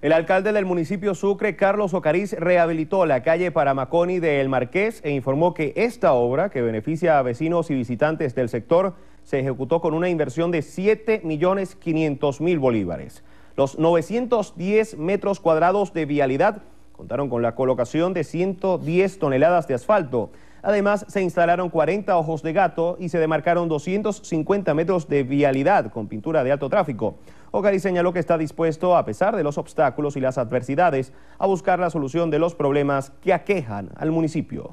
El alcalde del municipio Sucre, Carlos Ocariz, rehabilitó la calle Paramaconi de El Marqués e informó que esta obra, que beneficia a vecinos y visitantes del sector, se ejecutó con una inversión de 7.500.000 bolívares. Los 910 metros cuadrados de vialidad Contaron con la colocación de 110 toneladas de asfalto. Además, se instalaron 40 ojos de gato y se demarcaron 250 metros de vialidad con pintura de alto tráfico. Ocari señaló que está dispuesto, a pesar de los obstáculos y las adversidades, a buscar la solución de los problemas que aquejan al municipio.